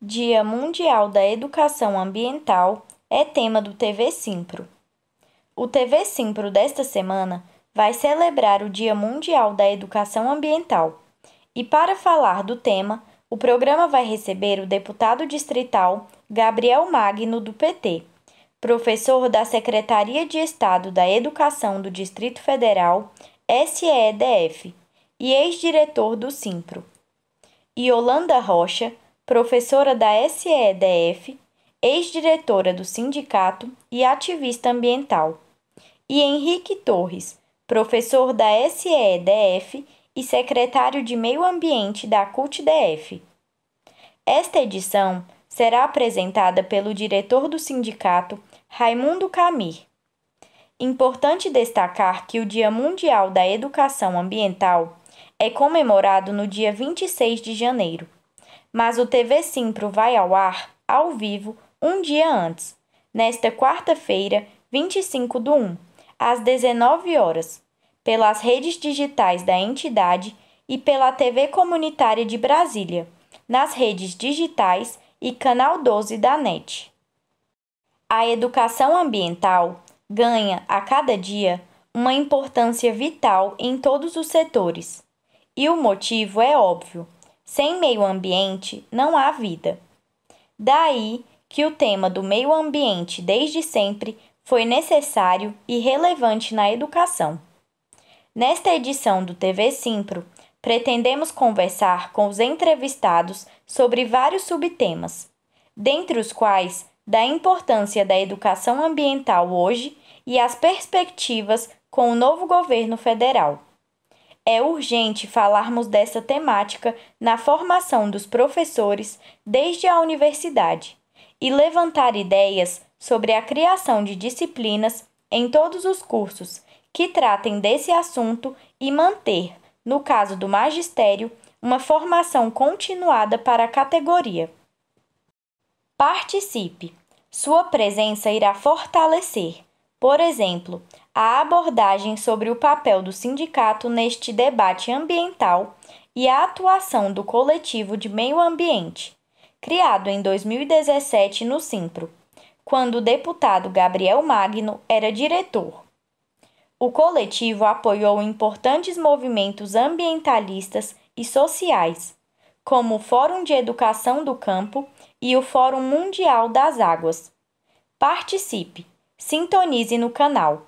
Dia Mundial da Educação Ambiental é tema do TV Simpro. O TV Simpro desta semana vai celebrar o Dia Mundial da Educação Ambiental. E para falar do tema, o programa vai receber o deputado distrital Gabriel Magno do PT, professor da Secretaria de Estado da Educação do Distrito Federal, SEDF, e ex-diretor do Simpro. e Yolanda Rocha, professora da SEDF, ex-diretora do sindicato e ativista ambiental, e Henrique Torres, professor da SEDF e secretário de Meio Ambiente da CUTDF. df Esta edição será apresentada pelo diretor do sindicato, Raimundo Camir. Importante destacar que o Dia Mundial da Educação Ambiental é comemorado no dia 26 de janeiro mas o TV Simpro vai ao ar, ao vivo, um dia antes, nesta quarta-feira, 25 do 1, às 19 horas, pelas redes digitais da entidade e pela TV Comunitária de Brasília, nas redes digitais e canal 12 da NET. A educação ambiental ganha, a cada dia, uma importância vital em todos os setores. E o motivo é óbvio sem meio ambiente não há vida. Daí que o tema do meio ambiente desde sempre foi necessário e relevante na educação. Nesta edição do TV Simpro, pretendemos conversar com os entrevistados sobre vários subtemas, dentre os quais da importância da educação ambiental hoje e as perspectivas com o novo governo federal. É urgente falarmos dessa temática na formação dos professores desde a universidade e levantar ideias sobre a criação de disciplinas em todos os cursos que tratem desse assunto e manter, no caso do magistério, uma formação continuada para a categoria. Participe! Sua presença irá fortalecer, por exemplo, a abordagem sobre o papel do sindicato neste debate ambiental e a atuação do coletivo de meio ambiente, criado em 2017 no Simpro, quando o deputado Gabriel Magno era diretor. O coletivo apoiou importantes movimentos ambientalistas e sociais, como o Fórum de Educação do Campo e o Fórum Mundial das Águas. Participe, sintonize no canal.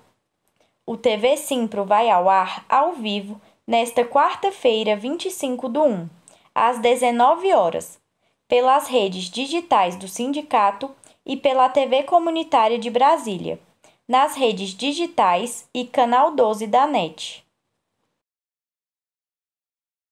O TV Simpro vai ao ar ao vivo nesta quarta-feira, 25 do 1, às 19 horas, pelas redes digitais do sindicato e pela TV Comunitária de Brasília, nas redes digitais e canal 12 da NET.